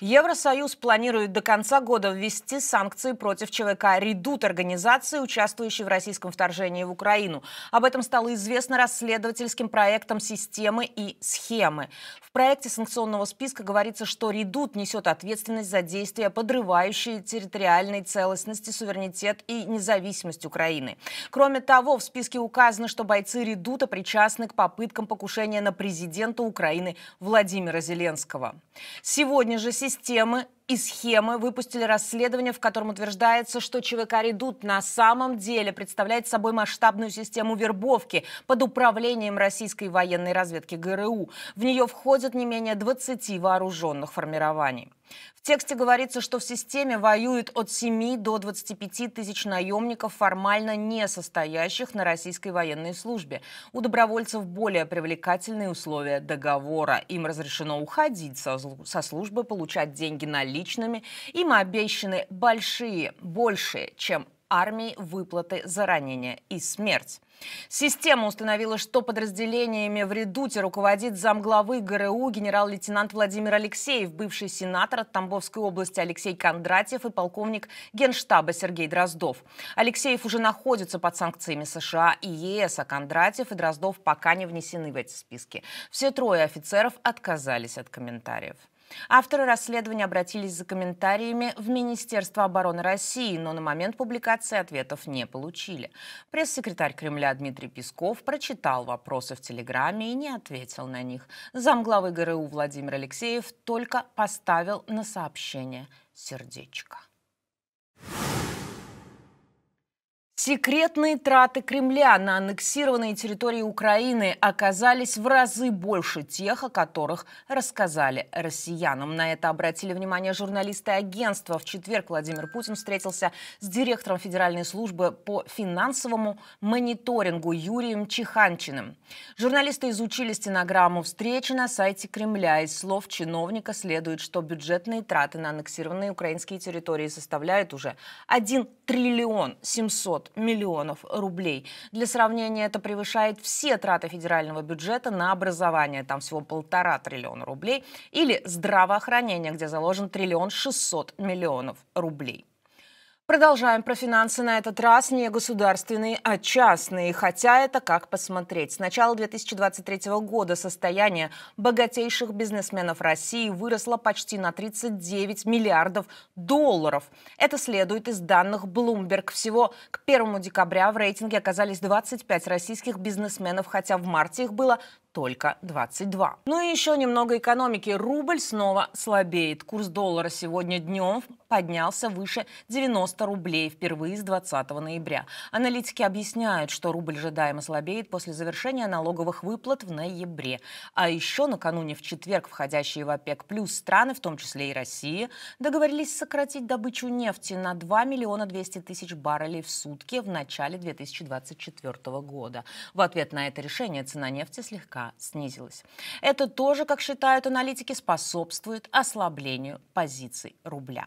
Евросоюз планирует до конца года ввести санкции против ЧВК «Редут» организации, участвующей в российском вторжении в Украину. Об этом стало известно расследовательским проектом «Системы и схемы». В проекте санкционного списка говорится, что «Редут» несет ответственность за действия, подрывающие территориальной целостности, суверенитет и независимость Украины. Кроме того, в списке указано, что бойцы «Редута» причастны к попыткам покушения на президента Украины Владимира Зеленского. Сегодня же система системы и схемы выпустили расследование, в котором утверждается, что ЧВК «Редут» на самом деле представляет собой масштабную систему вербовки под управлением российской военной разведки ГРУ. В нее входят не менее 20 вооруженных формирований. В тексте говорится, что в системе воюют от 7 до 25 тысяч наемников, формально не состоящих на российской военной службе. У добровольцев более привлекательные условия договора. Им разрешено уходить со службы, получать деньги наличными. Им обещаны большие, большие, чем армии выплаты за ранения и смерть. Система установила, что подразделениями в редуте руководит замглавы ГРУ генерал-лейтенант Владимир Алексеев, бывший сенатор от Тамбовской области Алексей Кондратьев и полковник генштаба Сергей Дроздов. Алексеев уже находится под санкциями США и ЕС, а Кондратьев и Дроздов пока не внесены в эти списки. Все трое офицеров отказались от комментариев. Авторы расследования обратились за комментариями в Министерство обороны России, но на момент публикации ответов не получили. Пресс-секретарь Кремля Дмитрий Песков прочитал вопросы в Телеграме и не ответил на них. Замглавы ГРУ Владимир Алексеев только поставил на сообщение сердечко. Секретные траты Кремля на аннексированные территории Украины оказались в разы больше тех, о которых рассказали россиянам. На это обратили внимание журналисты агентства. В четверг Владимир Путин встретился с директором Федеральной службы по финансовому мониторингу Юрием Чеханчиным. Журналисты изучили стенограмму встречи на сайте Кремля. Из слов чиновника следует, что бюджетные траты на аннексированные украинские территории составляют уже 1 триллион 700 миллионов рублей. Для сравнения, это превышает все траты федерального бюджета на образование, там всего полтора триллиона рублей, или здравоохранение, где заложен триллион шестьсот миллионов рублей. Продолжаем про финансы. На этот раз не государственные, а частные. Хотя это как посмотреть. С начала 2023 года состояние богатейших бизнесменов России выросло почти на 39 миллиардов долларов. Это следует из данных Bloomberg. Всего к 1 декабря в рейтинге оказались 25 российских бизнесменов, хотя в марте их было только 22. Ну и еще немного экономики. Рубль снова слабеет. Курс доллара сегодня днем поднялся выше 90 рублей впервые с 20 ноября. Аналитики объясняют, что рубль ожидаемо слабеет после завершения налоговых выплат в ноябре. А еще накануне в четверг входящие в ОПЕК плюс страны, в том числе и Россия, договорились сократить добычу нефти на 2 миллиона 200 тысяч баррелей в сутки в начале 2024 года. В ответ на это решение цена нефти слегка слегка снизилась. Это тоже, как считают аналитики, способствует ослаблению позиций рубля.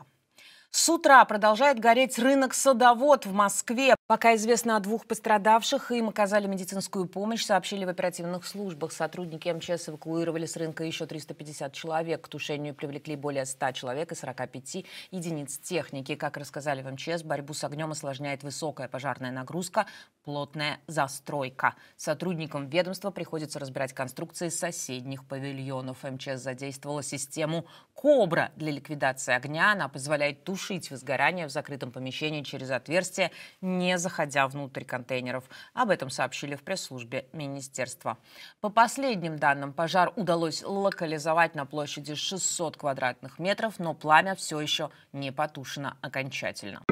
С утра продолжает гореть рынок садовод в Москве. Пока известно о двух пострадавших. Им оказали медицинскую помощь, сообщили в оперативных службах. Сотрудники МЧС эвакуировали с рынка еще 350 человек. К тушению привлекли более 100 человек и 45 единиц техники. Как рассказали в МЧС, борьбу с огнем осложняет высокая пожарная нагрузка, плотная застройка. Сотрудникам ведомства приходится разбирать конструкции соседних павильонов. МЧС задействовала систему «Кобра» для ликвидации огня. Она позволяет тушить возгорание в закрытом помещении через отверстие, не заходя внутрь контейнеров. Об этом сообщили в пресс-службе министерства. По последним данным, пожар удалось локализовать на площади 600 квадратных метров, но пламя все еще не потушено окончательно.